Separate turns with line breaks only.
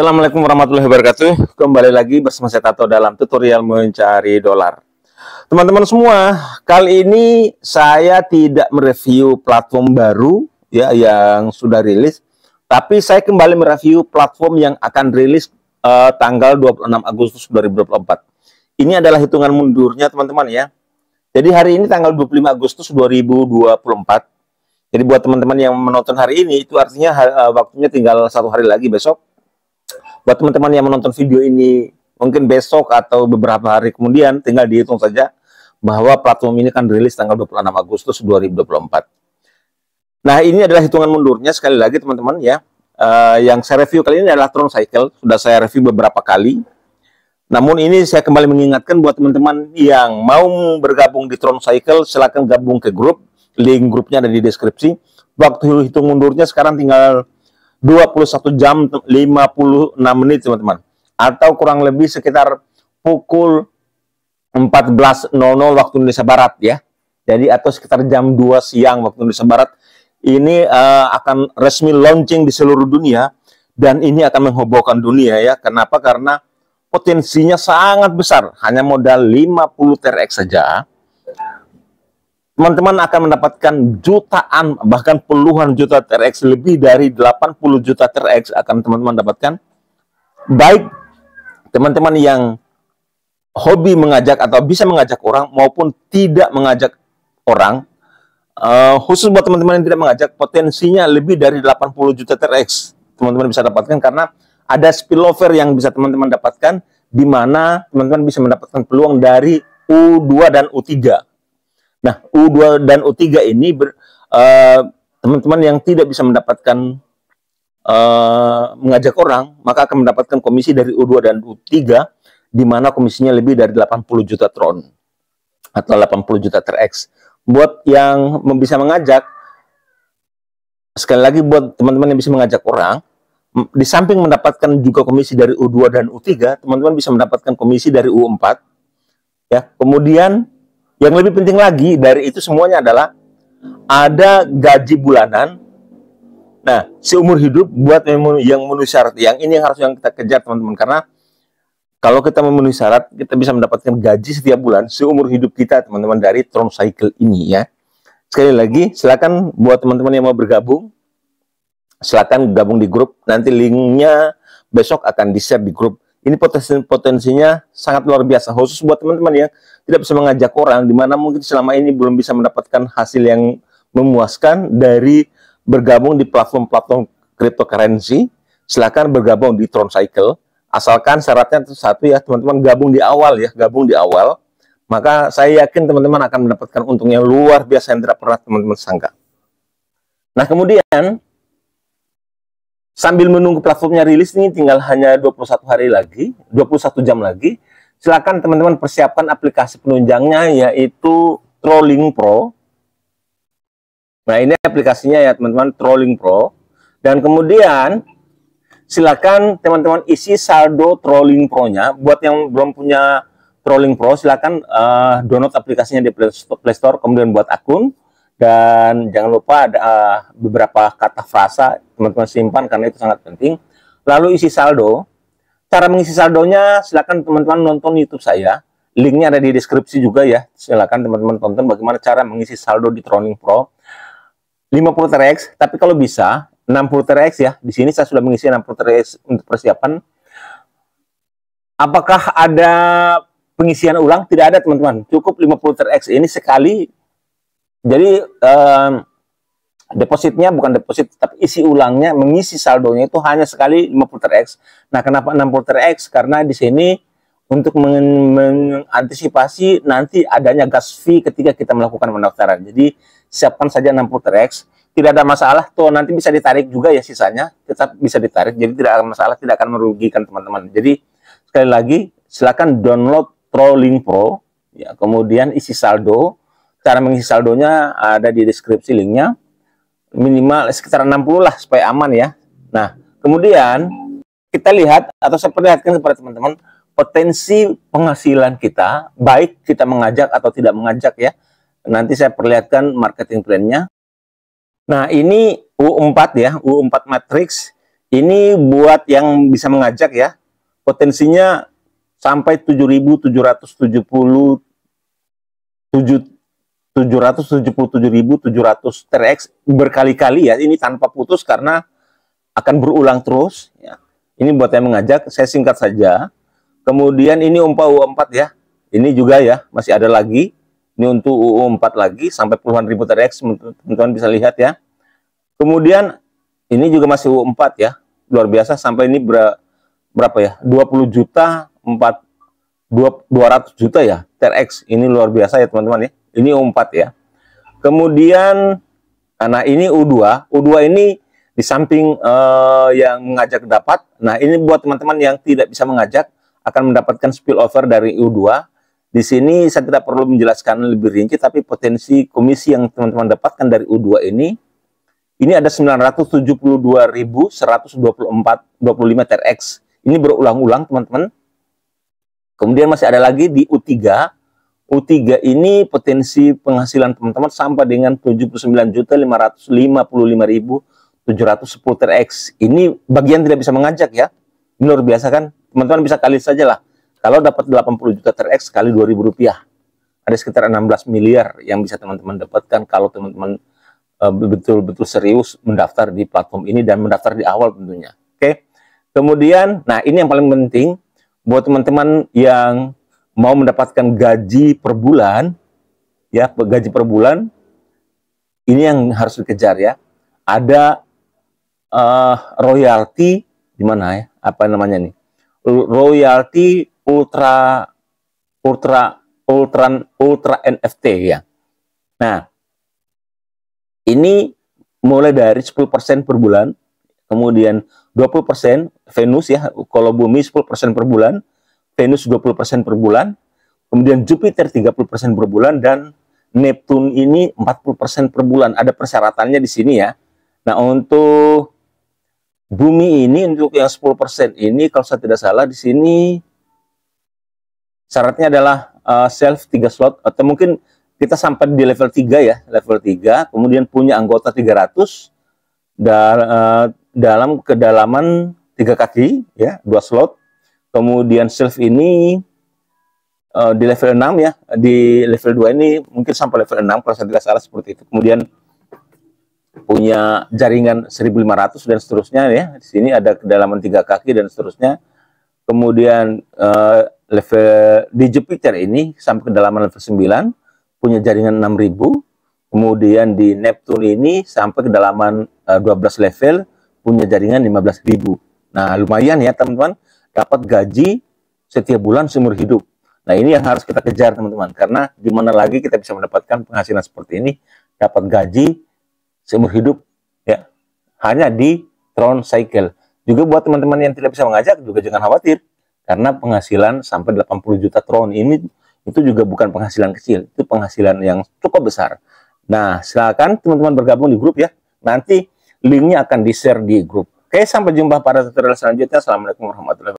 Assalamualaikum warahmatullahi wabarakatuh. Kembali lagi bersama saya Tato dalam tutorial mencari dolar. Teman-teman semua, kali ini saya tidak mereview platform baru ya yang sudah rilis, tapi saya kembali mereview platform yang akan rilis uh, tanggal 26 Agustus 2024. Ini adalah hitungan mundurnya teman-teman ya. Jadi hari ini tanggal 25 Agustus 2024. Jadi buat teman-teman yang menonton hari ini itu artinya uh, waktunya tinggal satu hari lagi besok Buat teman-teman yang menonton video ini mungkin besok atau beberapa hari kemudian tinggal dihitung saja bahwa platform ini akan rilis tanggal 26 Agustus 2024. Nah, ini adalah hitungan mundurnya sekali lagi teman-teman ya. Uh, yang saya review kali ini adalah Tron Cycle, sudah saya review beberapa kali. Namun ini saya kembali mengingatkan buat teman-teman yang mau bergabung di Tron Cycle, silahkan gabung ke grup, link grupnya ada di deskripsi. Waktu hitung mundurnya sekarang tinggal 21 jam 56 menit teman-teman atau kurang lebih sekitar pukul 14.00 waktu Indonesia Barat ya. Jadi atau sekitar jam 2 siang waktu Indonesia Barat ini uh, akan resmi launching di seluruh dunia dan ini akan menghebohkan dunia ya. Kenapa? Karena potensinya sangat besar. Hanya modal 50 TRX saja teman-teman akan mendapatkan jutaan bahkan puluhan juta TRX lebih dari 80 juta TRX akan teman-teman dapatkan baik teman-teman yang hobi mengajak atau bisa mengajak orang maupun tidak mengajak orang uh, khusus buat teman-teman yang tidak mengajak potensinya lebih dari 80 juta TRX teman-teman bisa dapatkan karena ada spillover yang bisa teman-teman dapatkan di mana teman-teman bisa mendapatkan peluang dari U2 dan U3 Nah, U2 dan U3 ini eh, teman-teman uh, yang tidak bisa mendapatkan uh, mengajak orang, maka akan mendapatkan komisi dari U2 dan U3 di mana komisinya lebih dari 80 juta tron atau 80 juta ter X. Buat yang bisa mengajak sekali lagi buat teman-teman yang bisa mengajak orang di samping mendapatkan juga komisi dari U2 dan U3, teman-teman bisa mendapatkan komisi dari U4. Ya, kemudian yang lebih penting lagi dari itu semuanya adalah ada gaji bulanan. Nah, seumur hidup buat yang memenuhi syarat yang ini yang harus yang kita kejar teman-teman karena kalau kita memenuhi syarat kita bisa mendapatkan gaji setiap bulan seumur hidup kita teman-teman dari term Cycle ini ya. Sekali lagi, silakan buat teman-teman yang mau bergabung silakan gabung di grup. Nanti linknya besok akan di-share di grup ini potensi potensinya sangat luar biasa khusus buat teman-teman yang tidak bisa mengajak orang di mana mungkin selama ini belum bisa mendapatkan hasil yang memuaskan dari bergabung di platform-platform cryptocurrency silahkan bergabung di Tron Cycle asalkan syaratnya itu satu ya teman-teman gabung di awal ya gabung di awal maka saya yakin teman-teman akan mendapatkan untung yang luar biasa yang tidak pernah teman-teman sangka nah kemudian Sambil menunggu platformnya rilis ini tinggal hanya 21 hari lagi, 21 jam lagi. Silakan teman-teman persiapkan aplikasi penunjangnya yaitu Trolling Pro. Nah, ini aplikasinya ya teman-teman Trolling Pro. Dan kemudian silakan teman-teman isi saldo Trolling Pro-nya. Buat yang belum punya Trolling Pro, silakan uh, download aplikasinya di Play Store kemudian buat akun. Dan jangan lupa ada uh, beberapa kata frasa teman-teman simpan karena itu sangat penting. Lalu isi saldo. Cara mengisi saldonya silakan teman-teman nonton YouTube saya. Linknya ada di deskripsi juga ya. Silakan teman-teman tonton bagaimana cara mengisi saldo di Troning Pro. 50 TRX, tapi kalau bisa 60 TRX ya. Di sini saya sudah mengisi 60 TRX untuk persiapan. Apakah ada pengisian ulang? Tidak ada, teman-teman. Cukup 50 TRX ini sekali jadi um, depositnya bukan deposit tapi isi ulangnya mengisi saldonya itu hanya sekali 50 X. Nah, kenapa 60 X? Karena di sini untuk men mengantisipasi nanti adanya gas fee ketika kita melakukan pendaftaran. Jadi siapkan saja 60 X, tidak ada masalah tuh nanti bisa ditarik juga ya sisanya, tetap bisa ditarik. Jadi tidak ada masalah, tidak akan merugikan teman-teman. Jadi sekali lagi silakan download Trolling Pro ya, kemudian isi saldo cara mengisi saldonya ada di deskripsi linknya minimal sekitar 60 lah supaya aman ya nah kemudian kita lihat atau saya perlihatkan kepada teman-teman potensi penghasilan kita baik kita mengajak atau tidak mengajak ya nanti saya perlihatkan marketing plan-nya nah ini U4 ya U4 matrix ini buat yang bisa mengajak ya potensinya sampai 7.770 7 777.700 TRX berkali-kali ya ini tanpa putus karena akan berulang terus ya. Ini buat yang mengajak saya singkat saja. Kemudian ini umpa U4 ya. Ini juga ya masih ada lagi. Ini untuk u 4 lagi sampai puluhan ribu TRX teman-teman bisa lihat ya. Kemudian ini juga masih U4 ya. Luar biasa sampai ini ber, berapa ya? 20 juta 4 200 juta ya TRX. Ini luar biasa ya teman-teman ya ini U4 ya. Kemudian ah, nah ini U2, U2 ini di samping uh, yang mengajak dapat. Nah, ini buat teman-teman yang tidak bisa mengajak akan mendapatkan spillover dari U2. Di sini saya tidak perlu menjelaskan lebih rinci tapi potensi komisi yang teman-teman dapatkan dari U2 ini ini ada 972.124.25 TRX. Ini berulang-ulang, teman-teman. Kemudian masih ada lagi di U3 U3 ini potensi penghasilan teman-teman sampai dengan 79.555.710 TRX. Ini bagian tidak bisa mengajak ya. Ini luar biasa kan? Teman-teman bisa kali saja lah. Kalau dapat 80 juta TRX kali 2000 rupiah. Ada sekitar 16 miliar yang bisa teman-teman dapatkan kalau teman-teman e, betul-betul serius mendaftar di platform ini dan mendaftar di awal tentunya. Oke. Kemudian, nah ini yang paling penting buat teman-teman yang mau mendapatkan gaji per bulan, ya gaji per bulan, ini yang harus dikejar ya. Ada uh, royalti di mana ya? Apa namanya nih? Royalti ultra ultra ultra ultra NFT ya. Nah, ini mulai dari 10% per bulan, kemudian 20% Venus ya, kalau bumi 10% per bulan, Venus 20% per bulan, kemudian Jupiter 30% per bulan, dan Neptun ini 40% per bulan. Ada persyaratannya di sini ya. Nah, untuk bumi ini, untuk yang 10% ini, kalau saya tidak salah, di sini syaratnya adalah uh, self 3 slot, atau mungkin kita sampai di level 3 ya, level 3, kemudian punya anggota 300, dan uh, dalam kedalaman 3 kaki ya dua slot Kemudian self ini uh, di level 6 ya, di level 2 ini mungkin sampai level 6 kalau saya tidak salah seperti itu. Kemudian punya jaringan 1500 dan seterusnya ya. Di sini ada kedalaman tiga kaki dan seterusnya. Kemudian uh, level di Jupiter ini sampai kedalaman level 9 punya jaringan 6000. Kemudian di Neptun ini sampai kedalaman uh, eh, 12 level punya jaringan 15000. Nah, lumayan ya teman-teman dapat gaji setiap bulan seumur hidup. Nah, ini yang harus kita kejar, teman-teman. Karena di lagi kita bisa mendapatkan penghasilan seperti ini, dapat gaji seumur hidup, ya. Hanya di Tron Cycle. Juga buat teman-teman yang tidak bisa mengajak, juga jangan khawatir. Karena penghasilan sampai 80 juta Tron ini, itu juga bukan penghasilan kecil. Itu penghasilan yang cukup besar. Nah, silakan teman-teman bergabung di grup ya. Nanti linknya akan di-share di grup. Oke, sampai jumpa pada tutorial selanjutnya. Assalamualaikum warahmatullahi wabarakatuh.